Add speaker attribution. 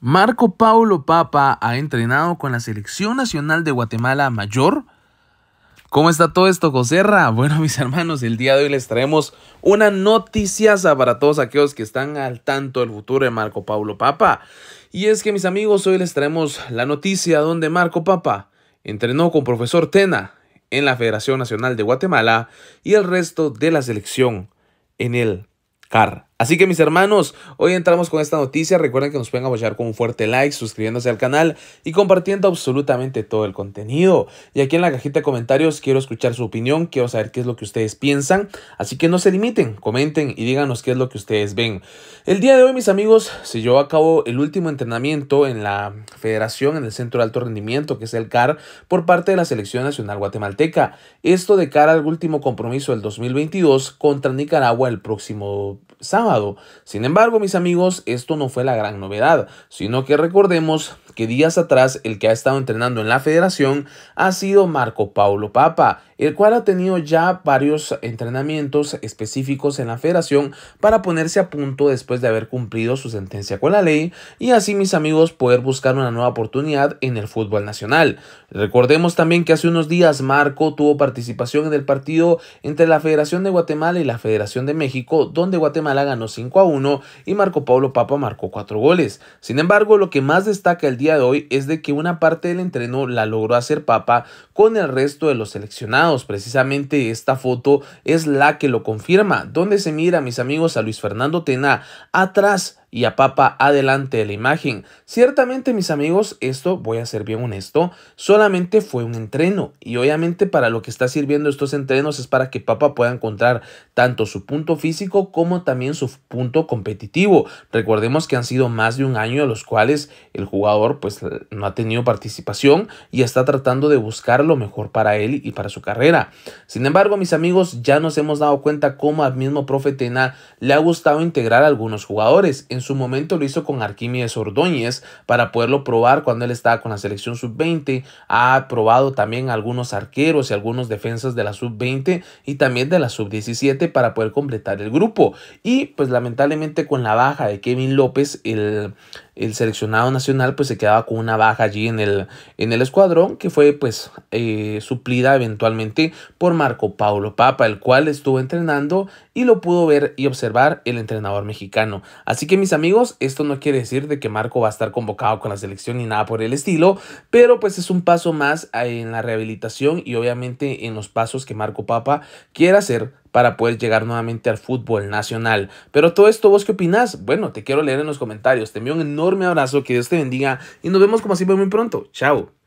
Speaker 1: Marco Paulo Papa ha entrenado con la Selección Nacional de Guatemala Mayor. ¿Cómo está todo esto, Joserra? Bueno, mis hermanos, el día de hoy les traemos una noticia para todos aquellos que están al tanto del futuro de Marco Paulo Papa. Y es que, mis amigos, hoy les traemos la noticia donde Marco Papa entrenó con profesor Tena en la Federación Nacional de Guatemala y el resto de la selección en el CAR. Así que mis hermanos, hoy entramos con esta noticia. Recuerden que nos pueden apoyar con un fuerte like, suscribiéndose al canal y compartiendo absolutamente todo el contenido. Y aquí en la cajita de comentarios quiero escuchar su opinión, quiero saber qué es lo que ustedes piensan. Así que no se limiten, comenten y díganos qué es lo que ustedes ven. El día de hoy, mis amigos, se llevó a cabo el último entrenamiento en la federación, en el Centro de Alto Rendimiento, que es el CAR, por parte de la Selección Nacional Guatemalteca. Esto de cara al último compromiso del 2022 contra Nicaragua el próximo sábado. Sin embargo, mis amigos, esto no fue la gran novedad, sino que recordemos que días atrás el que ha estado entrenando en la federación ha sido Marco Paulo Papa, el cual ha tenido ya varios entrenamientos específicos en la federación para ponerse a punto después de haber cumplido su sentencia con la ley y así mis amigos poder buscar una nueva oportunidad en el fútbol nacional. Recordemos también que hace unos días Marco tuvo participación en el partido entre la Federación de Guatemala y la Federación de México, donde Guatemala la ganó 5 a 1 y Marco Pablo Papa marcó 4 goles. Sin embargo, lo que más destaca el día de hoy es de que una parte del entreno la logró hacer Papa con el resto de los seleccionados. Precisamente esta foto es la que lo confirma, donde se mira, mis amigos, a Luis Fernando Tena atrás y a Papa adelante de la imagen. Ciertamente, mis amigos, esto, voy a ser bien honesto, solamente fue un entreno y obviamente para lo que está sirviendo estos entrenos es para que Papa pueda encontrar tanto su punto físico como también su punto competitivo. Recordemos que han sido más de un año en los cuales el jugador pues no ha tenido participación y está tratando de buscar lo mejor para él y para su carrera. Sin embargo, mis amigos, ya nos hemos dado cuenta cómo al mismo profe Tena le ha gustado integrar algunos jugadores en su momento lo hizo con Arquímedes Ordóñez para poderlo probar cuando él estaba con la selección sub-20. Ha probado también algunos arqueros y algunos defensas de la sub-20 y también de la sub-17 para poder completar el grupo. Y pues lamentablemente con la baja de Kevin López, el, seleccionado nacional pues se quedaba con una baja allí en el, en el escuadrón que fue pues eh, suplida eventualmente por Marco Paulo Papa, el cual estuvo entrenando y lo pudo ver y observar el entrenador mexicano. Así que amigos, esto no quiere decir de que Marco va a estar convocado con la selección ni nada por el estilo, pero pues es un paso más ah, en la rehabilitación y obviamente en los pasos que Marco Papa quiere hacer para poder llegar nuevamente al fútbol nacional. Pero todo esto, ¿vos qué opinás? Bueno, te quiero leer en los comentarios. Te envío un enorme abrazo, que Dios te bendiga y nos vemos como siempre muy pronto. Chao.